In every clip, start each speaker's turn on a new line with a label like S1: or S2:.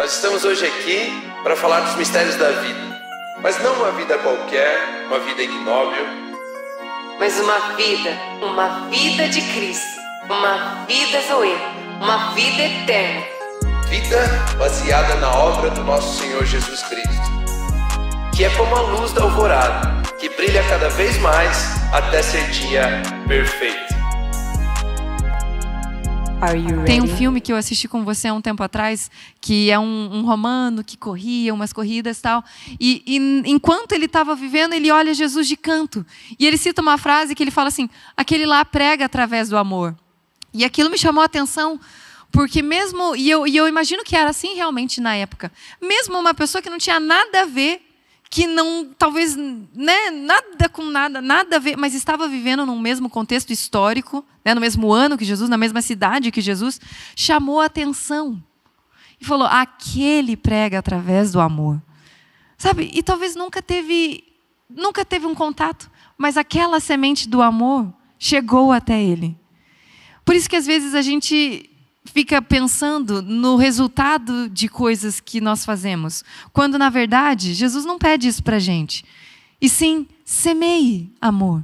S1: Nós estamos hoje aqui para falar dos mistérios da vida, mas não uma vida qualquer, uma vida ignóbil,
S2: mas uma vida, uma vida de Cristo, uma vida Zoe, uma vida eterna.
S1: Vida baseada na obra do nosso Senhor Jesus Cristo, que é como a luz da alvorada, que brilha cada vez mais até ser dia perfeito.
S2: Tem um filme que eu assisti com você há um tempo atrás, que é um, um romano que corria umas corridas e tal. E, e enquanto ele estava vivendo, ele olha Jesus de canto. E ele cita uma frase que ele fala assim: aquele lá prega através do amor. E aquilo me chamou a atenção, porque mesmo, e eu, e eu imagino que era assim realmente na época, mesmo uma pessoa que não tinha nada a ver que não, talvez, né, nada com nada, nada a ver, mas estava vivendo no mesmo contexto histórico, né, no mesmo ano que Jesus, na mesma cidade que Jesus, chamou a atenção e falou: aquele prega através do amor. Sabe? E talvez nunca teve, nunca teve um contato, mas aquela semente do amor chegou até ele. Por isso que às vezes a gente fica pensando no resultado de coisas que nós fazemos, quando na verdade Jesus não pede isso para gente. E sim, semeie amor.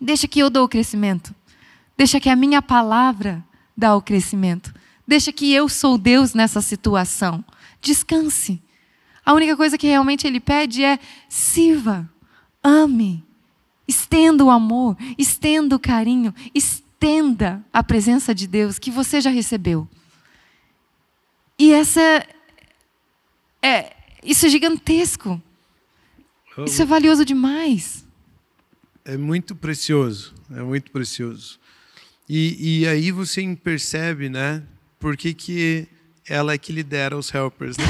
S2: Deixa que eu dou o crescimento. Deixa que a minha palavra dá o crescimento. Deixa que eu sou Deus nessa situação. Descanse. A única coisa que realmente ele pede é sirva, ame, estenda o amor, estenda o carinho, estenda Entenda a presença de Deus que você já recebeu. E essa é, isso é gigantesco. isso é valioso demais.
S1: É muito precioso, é muito precioso. E, e aí você percebe, né? Por que, que ela é que lidera os helpers. Né?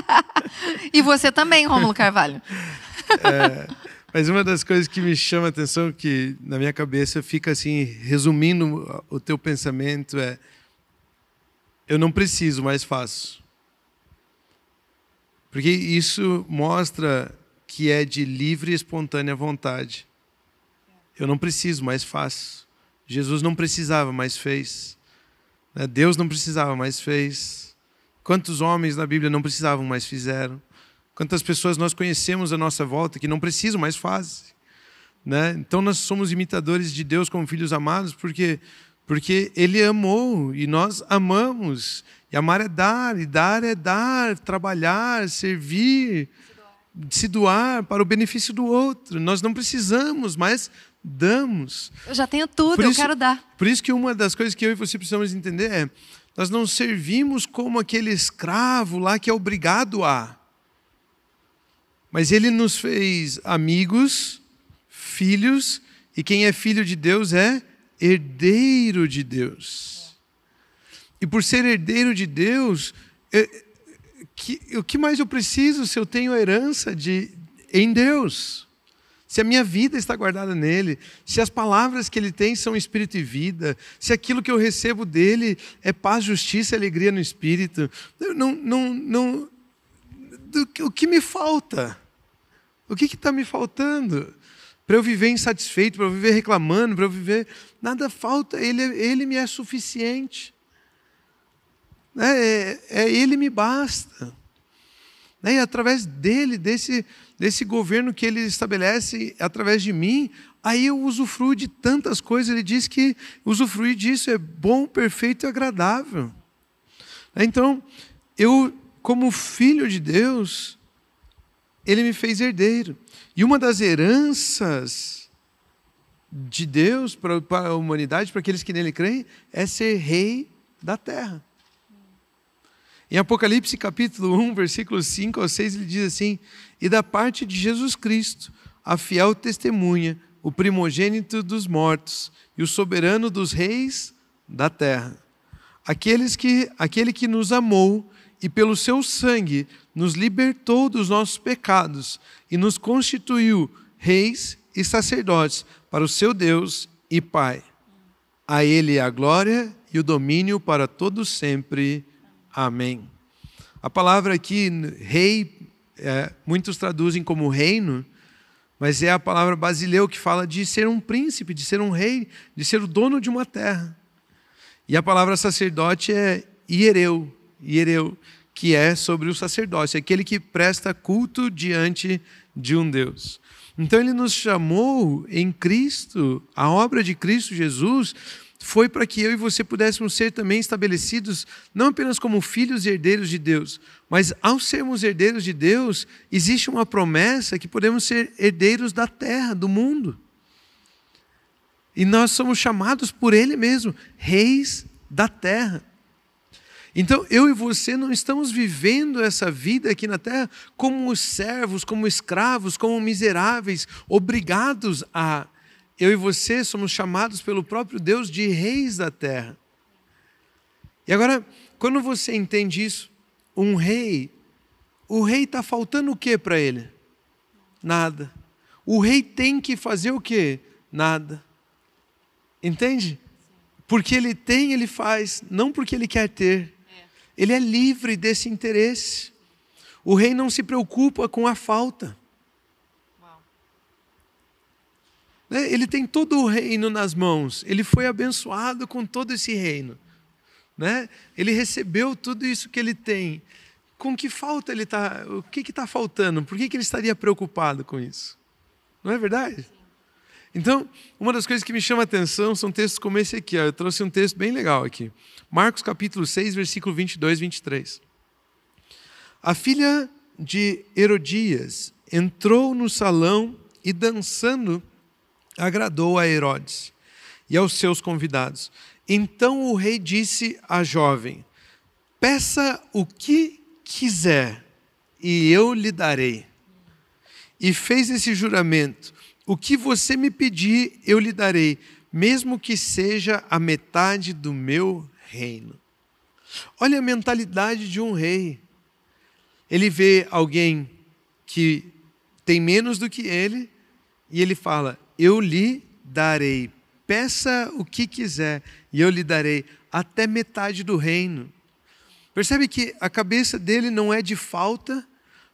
S2: e você também, Romulo Carvalho. é,
S1: mas uma das coisas que me chama a atenção, que na minha cabeça fica assim, resumindo o teu pensamento, é: eu não preciso, mas faço. Porque isso mostra que é de livre e espontânea vontade. Eu não preciso, mas faço. Jesus não precisava, mas fez. Né? Deus não precisava, mas fez. Quantos homens na Bíblia não precisavam, mas fizeram? Quantas pessoas nós conhecemos à nossa volta que não precisam, mas fazem. Né? Então nós somos imitadores de Deus como filhos amados, porque porque Ele amou e nós amamos. E amar é dar, e dar é dar, trabalhar, servir, se doar, se doar para o benefício do outro. Nós não precisamos, mas damos. Eu
S2: já tenho tudo, eu quero dar.
S1: Por isso que uma das coisas que eu e você precisamos entender é nós não servimos como aquele escravo lá que é obrigado a. Mas ele nos fez amigos, filhos, e quem é filho de Deus é herdeiro de Deus. E por ser herdeiro de Deus, eu, é, que, o que mais eu preciso se eu tenho a herança de, em Deus? se a minha vida está guardada nele, se as palavras que ele tem são espírito e vida, se aquilo que eu recebo dele é paz, justiça e alegria no espírito. Não, não, não, do que, o que me falta? O que está me faltando? Para eu viver insatisfeito, para eu viver reclamando, para eu viver. Nada falta, ele, ele me é suficiente. É, é, é Ele me basta. Né, e através dele, desse, desse governo que ele estabelece através de mim, aí eu usufruo de tantas coisas. Ele diz que usufruir disso é bom, perfeito e agradável. Né, então, eu como filho de Deus, ele me fez herdeiro. E uma das heranças de Deus para a humanidade, para aqueles que nele creem, é ser rei da terra. Em Apocalipse capítulo 1, versículos 5 ao 6, ele diz assim: E da parte de Jesus Cristo, a fiel testemunha, o primogênito dos mortos e o soberano dos reis da terra. Aqueles que, aquele que nos amou e pelo seu sangue nos libertou dos nossos pecados e nos constituiu reis e sacerdotes para o seu Deus e Pai. A ele a glória e o domínio para todos sempre. Amém. A palavra aqui, rei, é, muitos traduzem como reino, mas é a palavra basileu que fala de ser um príncipe, de ser um rei, de ser o dono de uma terra. E a palavra sacerdote é iereu hiereu, que é sobre o sacerdócio, aquele que presta culto diante de um Deus. Então ele nos chamou em Cristo, a obra de Cristo Jesus foi para que eu e você pudéssemos ser também estabelecidos não apenas como filhos e herdeiros de Deus, mas ao sermos herdeiros de Deus, existe uma promessa que podemos ser herdeiros da terra, do mundo. E nós somos chamados por ele mesmo, reis da terra. Então, eu e você não estamos vivendo essa vida aqui na terra como servos, como escravos, como miseráveis, obrigados a. Eu e você somos chamados pelo próprio Deus de reis da terra. E agora, quando você entende isso, um rei, o rei está faltando o que para ele? Nada. O rei tem que fazer o que? Nada. Entende? Porque ele tem, ele faz, não porque ele quer ter. Ele é livre desse interesse. O rei não se preocupa com a falta. Né, ele tem todo o reino nas mãos. Ele foi abençoado com todo esse reino. Né? Ele recebeu tudo isso que ele tem. Com que falta ele está? O que está faltando? Por que, ele estaria preocupado com isso? Não é verdade? Então, uma das coisas que me chama a atenção são textos como esse aqui. Ó. Eu trouxe um texto bem legal aqui. Marcos capítulo 6, versículo 22 e 23. A filha de Herodias entrou no salão e, dançando, agradou a Herodes e aos seus convidados. Então o rei disse à jovem: Peça o que quiser e eu lhe darei. E fez esse juramento o que você me pedir, eu lhe darei, mesmo que seja a metade do meu reino. Olha a mentalidade de um rei. Ele vê alguém que tem menos do que ele e ele fala: Eu lhe darei. Peça o que quiser e eu lhe darei até metade do reino. Percebe que a cabeça dele não é de falta,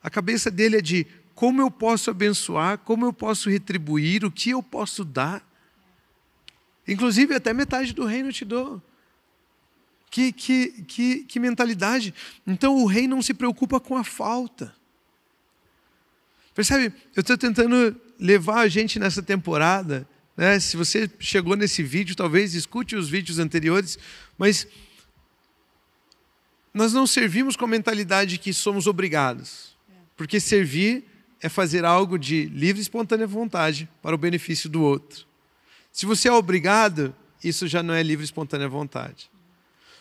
S1: a cabeça dele é de como eu posso abençoar, como eu posso retribuir, o que eu posso dar. Inclusive, até metade do reino eu te dou. Que, que, que, que mentalidade. Então, o rei não se preocupa com a falta. Percebe? Eu estou tentando levar a gente nessa temporada. Né? Se você chegou nesse vídeo, talvez escute os vídeos anteriores, mas nós não servimos com a mentalidade que somos obrigados. É. Porque servir é fazer algo de livre e espontânea vontade para o benefício do outro. Se você é obrigado, isso já não é livre e espontânea vontade.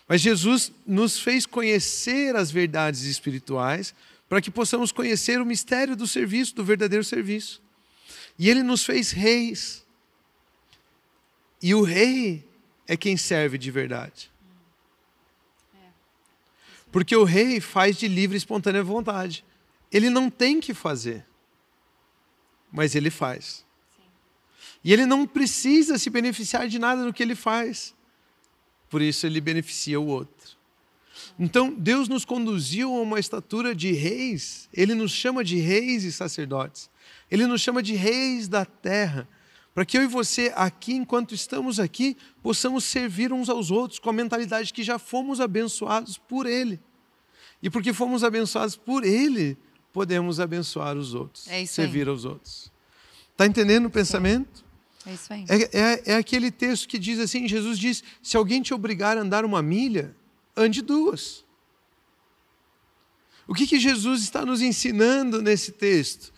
S1: Mas Jesus nos fez conhecer as verdades espirituais para que possamos conhecer o mistério do serviço, do verdadeiro serviço. E ele nos fez reis. E o rei é quem serve de verdade. É. Porque o rei faz de livre e espontânea vontade. Ele não tem que fazer, mas ele faz. Sim. E ele não precisa se beneficiar de nada do que ele faz, por isso ele beneficia o outro. Então, Deus nos conduziu a uma estatura de reis, ele nos chama de reis e sacerdotes, ele nos chama de reis da terra para que eu e você, aqui, enquanto estamos aqui, possamos servir uns aos outros com a mentalidade que já fomos abençoados por Ele. E porque fomos abençoados por Ele, podemos abençoar os outros, é servir aos outros. Está entendendo o pensamento? É isso aí. É, é, é, aquele texto que diz assim: Jesus diz: se alguém te obrigar a andar uma milha, ande duas. O que, que Jesus está nos ensinando nesse texto?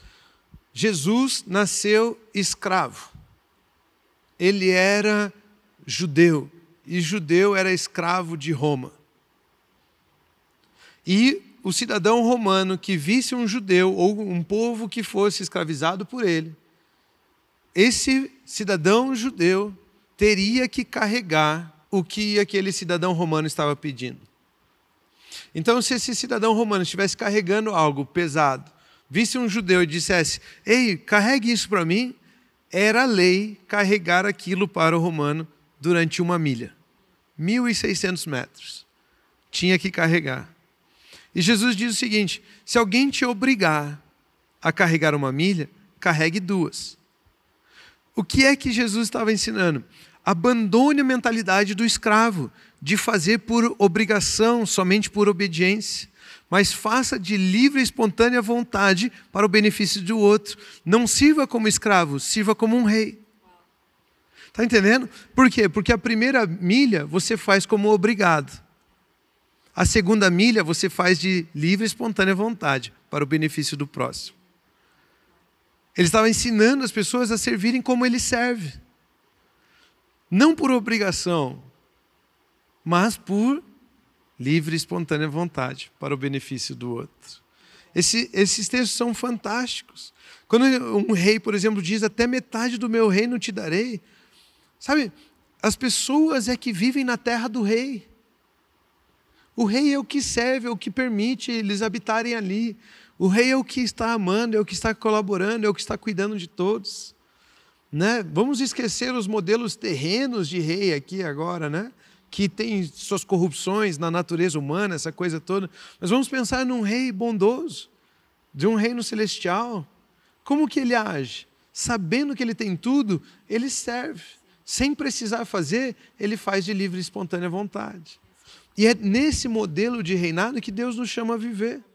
S1: Jesus nasceu escravo. Ele era judeu, e judeu era escravo de Roma. E o cidadão romano que visse um judeu ou um povo que fosse escravizado por ele, esse cidadão judeu teria que carregar o que aquele cidadão romano estava pedindo. Então, se esse cidadão romano estivesse carregando algo pesado, visse um judeu e dissesse: Ei, carregue isso para mim, era lei carregar aquilo para o romano durante uma milha 1.600 metros. Tinha que carregar. E Jesus diz o seguinte: se alguém te obrigar a carregar uma milha, carregue duas. O que é que Jesus estava ensinando? Abandone a mentalidade do escravo, de fazer por obrigação, somente por obediência, mas faça de livre e espontânea vontade para o benefício do outro. Não sirva como escravo, sirva como um rei. Está entendendo? Por quê? Porque a primeira milha você faz como obrigado. A segunda milha você faz de livre e espontânea vontade, para o benefício do próximo. Ele estava ensinando as pessoas a servirem como ele serve. Não por obrigação, mas por livre e espontânea vontade, para o benefício do outro. Esse, esses textos são fantásticos. Quando um rei, por exemplo, diz: Até metade do meu reino te darei. Sabe, as pessoas é que vivem na terra do rei. O rei é o que serve, é o que permite eles habitarem ali. O rei é o que está amando, é o que está colaborando, é o que está cuidando de todos. Né? Vamos esquecer os modelos terrenos de rei aqui agora, né? que tem suas corrupções na natureza humana, essa coisa toda. Mas vamos pensar num rei bondoso, de um reino celestial. Como que ele age? Sabendo que ele tem tudo, ele serve. Sem precisar fazer, ele faz de livre e espontânea vontade. E é nesse modelo de reinado que Deus nos chama a viver.